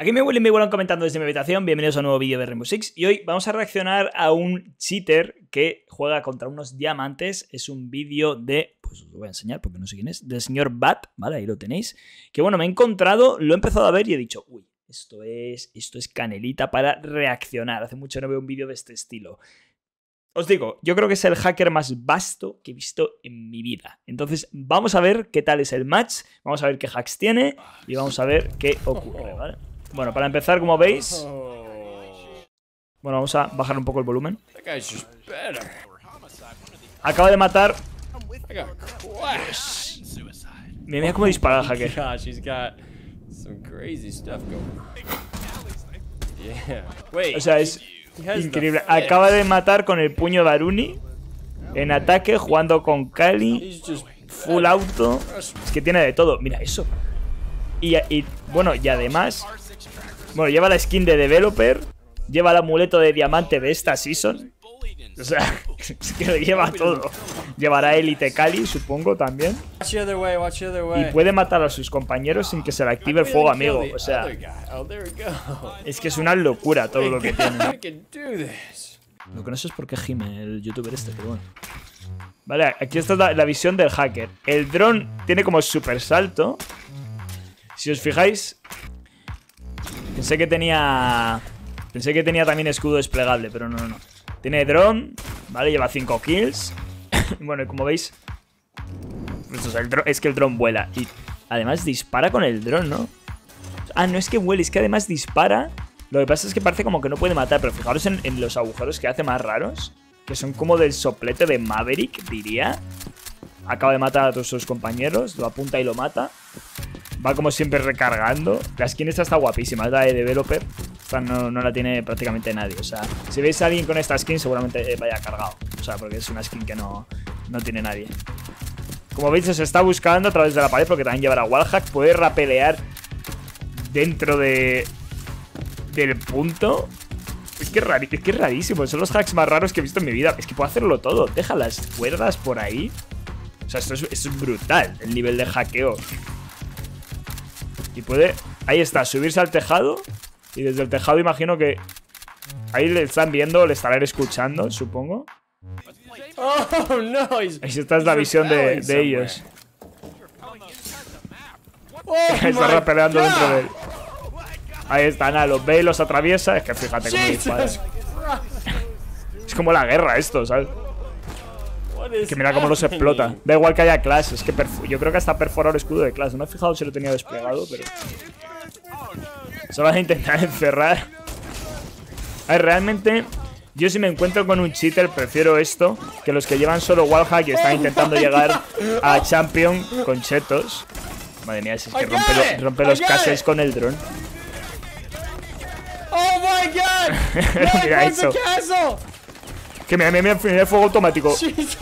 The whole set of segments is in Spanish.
Aquí me vuelan, me vuelan comentando desde mi habitación, bienvenidos a un nuevo vídeo de Rainbow Six y hoy vamos a reaccionar a un cheater que juega contra unos diamantes, es un vídeo de, pues os lo voy a enseñar porque no sé quién es, del señor Bat, vale, ahí lo tenéis, que bueno, me he encontrado, lo he empezado a ver y he dicho, uy, esto es, esto es canelita para reaccionar, hace mucho no veo un vídeo de este estilo. Os digo, yo creo que es el hacker más vasto que he visto en mi vida. Entonces, vamos a ver qué tal es el match, vamos a ver qué hacks tiene y vamos a ver qué ocurre, oh. ¿vale? Bueno, para empezar, como veis... Oh. Bueno, vamos a bajar un poco el volumen. Acaba de matar... Mira, mira cómo dispara oh el hacker. O sea, es increíble. Acaba de matar con el puño de Aruni en ataque, jugando con Kali, full auto. Es que tiene de todo. Mira eso. y bueno, y además bueno, lleva la skin de developer. Lleva el amuleto de diamante de esta season. O sea, es que le lleva todo. Llevará Elite Kali, supongo, también. Y puede matar a sus compañeros sin que se le active el fuego amigo. O sea, oh, es que es una locura todo lo que tiene. Lo que no sé es por qué gime el youtuber este, pero bueno. Vale, aquí está la, la visión del hacker. El dron tiene como super salto. Si os fijáis, Pensé que tenía... Pensé que tenía también escudo desplegable, pero no, no. no. Tiene dron, ¿vale? Lleva 5 kills. bueno, y como veis... Pues, es que el dron vuela y además dispara con el dron, ¿no? Ah, no es que vuele, es que además dispara. Lo que pasa es que parece como que no puede matar, pero fijaros en, en los agujeros que hace más raros, que son como del soplete de Maverick, diría. Acaba de matar a todos sus compañeros, lo apunta y lo mata. Va como siempre recargando. La skin esta está guapísima, es la de developer. Esta no, no, la tiene prácticamente nadie. O sea, si veis a alguien con esta skin, seguramente eh, vaya cargado. O sea, porque es una skin que no, no tiene nadie. Como veis, se está buscando a través de la pared porque también llevará wallhack. Puede rapelear dentro de del punto. Es que, es que rarísimo. Son los hacks más raros que he visto en mi vida. Es que puedo hacerlo todo. Deja las cuerdas por ahí. O sea, esto es brutal. El nivel de hackeo y puede... Ahí está, subirse al tejado. Y desde el tejado imagino que... Ahí le están viendo, le estarán escuchando, supongo. Oh, no. es la visión de, ellos. Oh está rapeleando dentro de él. Ahí están, nada, los ve y los atraviesa. Es que fíjate cómo dispara. Es como la guerra esto, ¿sabes? Que mira cómo los explota. Da igual que haya Clash, es que yo creo que hasta perforado el escudo de Clash. No he fijado si lo tenía desplegado, pero... Se vas a intentar encerrar. A ver, realmente... Yo si me encuentro con un cheater prefiero esto que los que llevan solo wallhack y están intentando llegar a Champion con chetos. Madre mía, si es que rompe, los cases con el drone ¡Oh, my God! mira eso. Que me me, me, el fuego automático.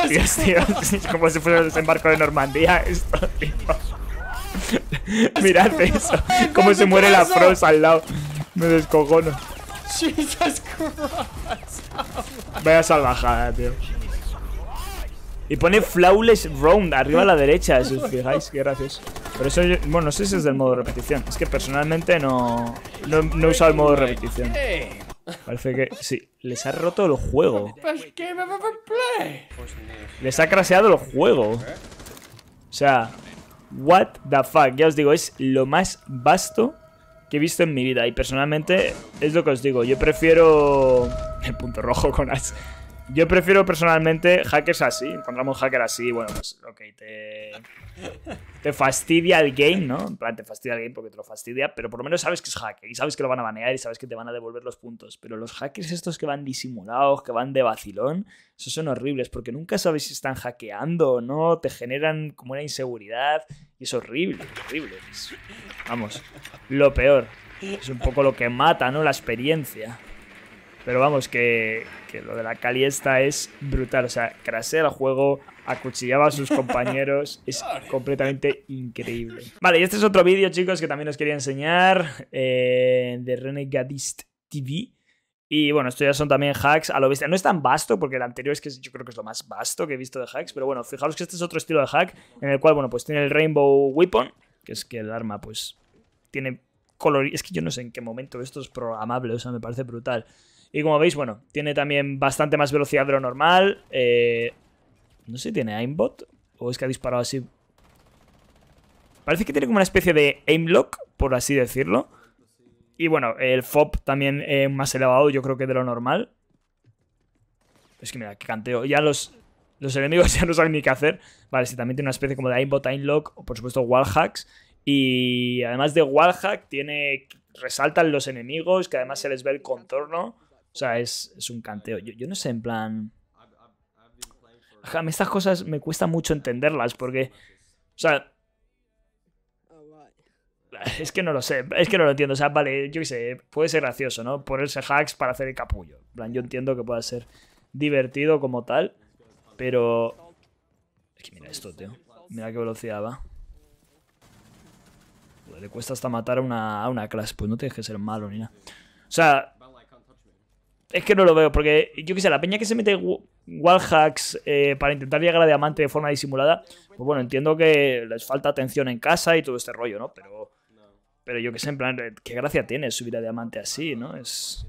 Dios, tío, es como si fuera el desembarco de Normandía esto, Mirad eso. Como se muere la Frost al lado. Me descojono. Jesus Vaya salvajada, tío. Y pone Flawless Round arriba a la derecha, si os fijáis, qué gracioso. Pero eso, yo, bueno, no sé si es del modo repetición. Es que personalmente no, no, no he usado el modo repetición. Parece que sí, les ha roto el juego. Pues les ha craseado el juego. O sea, what the fuck, ya os digo, es lo más vasto que he visto en mi vida y personalmente es lo que os digo, yo prefiero el punto rojo con Ash. Yo prefiero personalmente hackers así. Encontramos un hacker así, bueno, pues, ok, te, te fastidia el game, ¿no? En plan, te fastidia el game porque te lo fastidia, pero por lo menos sabes que es hacker y sabes que lo van a banear y sabes que te van a devolver los puntos. Pero los hackers estos que van disimulados, que van de vacilón, esos son horribles porque nunca sabes si están hackeando o no, te generan como una inseguridad y es horrible, horrible. vamos, lo peor. Es un poco lo que mata, ¿no? La experiencia. Pero vamos, que, lo de la caliesta es brutal. O sea, crasea el juego, acuchillaba a sus compañeros. Es completamente increíble. Vale, y este es otro vídeo, chicos, que también os quería enseñar. Eh, de Renegadist TV. Y bueno, estos ya son también hacks a lo visto, No es tan vasto, porque el anterior es que yo creo que es lo más vasto que he visto de hacks. Pero bueno, fijaros que este es otro estilo de hack en el cual, bueno, pues tiene el Rainbow Weapon, que es que el arma, pues, tiene color. Es que yo no sé en qué momento esto es programable, o sea, me parece brutal. Y como veis, bueno, tiene también bastante más velocidad de lo normal. Eh, no sé, ¿tiene aimbot? ¿O es que ha disparado así? Parece que tiene como una especie de aimlock, por así decirlo. Y bueno, el FOB también eh, más elevado, yo creo que de lo normal. Es que mira, que canteo. Ya los, los enemigos ya no saben ni qué hacer. Vale, sí, también tiene una especie como de aimbot, aimlock. o por supuesto wallhacks. Y además de wallhack, tiene resaltan los enemigos, que además se les ve el contorno. O sea, es, un canteo. Yo, no sé, en plan... estas cosas me cuesta mucho entenderlas porque... O sea... Es que no lo sé, es que no lo entiendo. O sea, vale, yo qué sé, puede ser gracioso, ¿no? Ponerse hacks para hacer el capullo. En plan, yo entiendo que pueda ser divertido como tal, pero... Es que mira esto, tío. Mira qué velocidad va. le cuesta hasta matar a una, a una clase. Pues no tienes que ser malo ni nada. O sea, es que no lo veo, porque yo que sé, la peña que se mete wallhacks eh, para intentar llegar a diamante de forma disimulada, pues bueno, entiendo que les falta atención en casa y todo este rollo, ¿no? Pero, pero yo que sé, en plan, eh, qué gracia tiene subir a diamante así, ¿no? Es.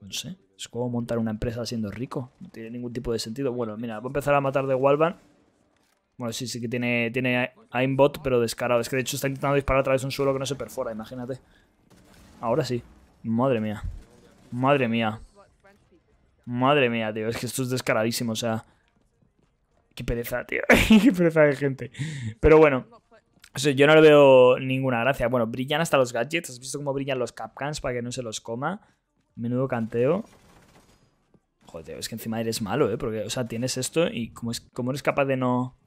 No sé, es como montar una empresa siendo rico, no tiene ningún tipo de sentido. Bueno, mira, voy a empezar a matar de Walvan. Bueno, sí, sí que tiene, tiene aimbot, pero descarado. Es que de hecho está intentando disparar a través de un suelo que no se perfora, imagínate. Ahora sí. Madre mía. Madre mía. Madre mía, tío, es que esto es descaradísimo, o sea... Qué pereza, tío. qué pereza de gente. Pero bueno, o sea, yo no le veo ninguna gracia. Bueno, brillan hasta los gadgets. ¿Has visto cómo brillan los capcans para que no se los coma? Menudo canteo. Joder, es que encima eres malo, ¿eh? Porque, o sea, tienes esto y cómo, es, cómo eres capaz de no...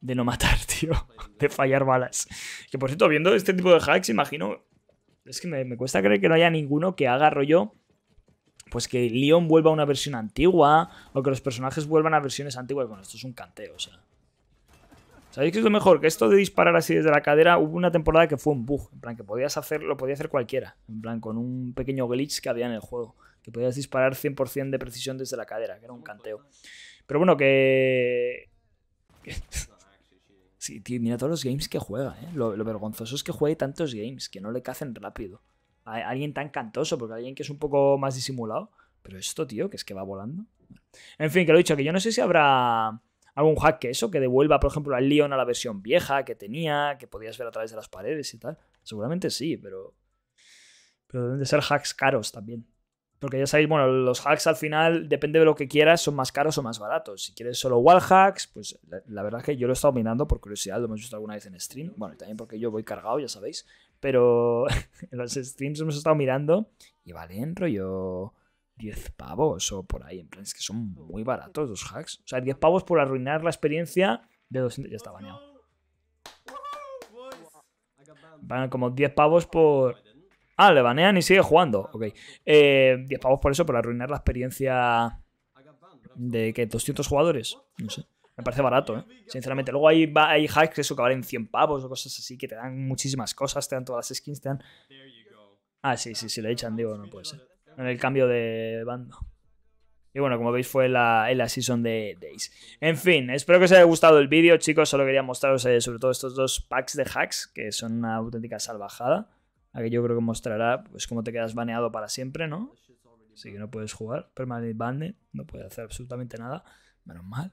De no matar, tío. De fallar balas. Que, por cierto, viendo este tipo de hacks, imagino... Es que me, me cuesta creer que no haya ninguno que haga rollo pues que Leon vuelva a una versión antigua o que los personajes vuelvan a versiones antiguas. Bueno, esto es un canteo, o sea. ¿Sabéis qué es lo mejor? Que esto de disparar así desde la cadera, hubo una temporada que fue un bug. En plan, que podías hacerlo lo podía hacer cualquiera. En plan, con un pequeño glitch que había en el juego. Que podías disparar 100% de precisión desde la cadera, que era un canteo. Pero bueno, que... sí, tío, mira todos los games que juega, ¿eh? Lo, vergonzoso es que juegue tantos games, que no le cacen rápido alguien tan cantoso, porque alguien que es un poco más disimulado. Pero esto, tío, que es que va volando. En fin, que lo he dicho, que yo no sé si habrá algún hack que eso, que devuelva, por ejemplo, al Leon a la versión vieja que tenía, que podías ver a través de las paredes y tal. Seguramente sí, pero. Pero deben de ser hacks caros también. Porque ya sabéis, bueno, los hacks al final, depende de lo que quieras, son más caros o más baratos. Si quieres solo wall hacks, pues la, verdad es que yo lo he estado mirando por curiosidad, lo hemos visto alguna vez en stream. Bueno, y también porque yo voy cargado, ya sabéis. Pero en los streams hemos estado mirando y vale, valen rollo 10 pavos o por ahí. En plan, es que son muy baratos los hacks. O sea, 10 pavos por arruinar la experiencia de 200. Ya está bañado. Van como 10 pavos por. Ah, le banean y sigue jugando. Ok. 10 eh, pavos por eso, por arruinar la experiencia de que 200 jugadores. No sé. Me parece barato, ¿eh? Sinceramente. Luego hay, hacks que eso que en 100 pavos o cosas así, que te dan muchísimas cosas, te dan todas las skins, te dan. Ah, sí, sí, sí, lo echan, digo, no puede ser. En el cambio de bando. Y bueno, como veis fue la, en la Season de Days. En fin, espero que os haya gustado el vídeo, chicos. Solo quería mostraros eh, sobre todo estos dos packs de hacks, que son una auténtica salvajada. Aquí yo creo que mostrará pues cómo te quedas baneado para siempre, ¿no? Así que no puedes jugar. Permanent Bandit no puedes hacer absolutamente nada. Menos mal.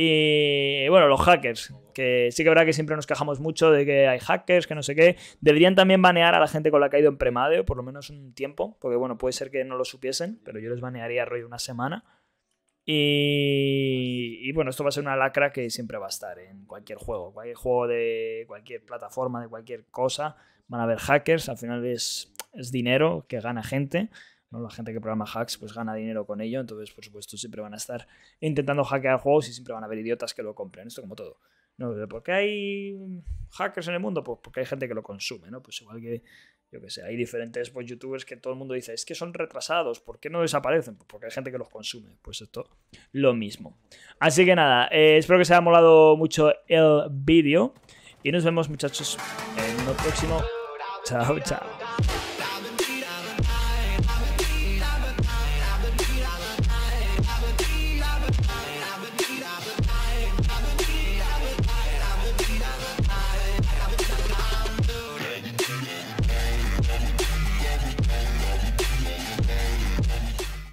Y bueno, los hackers, que sí que verdad que siempre nos quejamos mucho de que hay hackers, que no sé qué. Deberían también banear a la gente con la que ha ido en premadeo, por lo menos un tiempo, porque bueno, puede ser que no lo supiesen, pero yo les banearía rollo una semana. Y, y, bueno, esto va a ser una lacra que siempre va a estar en cualquier juego, cualquier juego de cualquier plataforma, de cualquier cosa. Van a haber hackers, al final es, es dinero que gana gente. ¿no? La gente que programa hacks pues gana dinero con ello, entonces por supuesto siempre van a estar intentando hackear juegos y siempre van a haber idiotas que lo compren, esto como todo. ¿no? ¿Por qué hay hackers en el mundo? Pues porque hay gente que lo consume, ¿no? Pues igual que, yo que sé, hay diferentes pues, youtubers que todo el mundo dice, es que son retrasados, ¿por qué no desaparecen? Pues porque hay gente que los consume, pues esto lo mismo. Así que nada, eh, espero que os haya molado mucho el vídeo y nos vemos muchachos en el próximo. Chao, chao.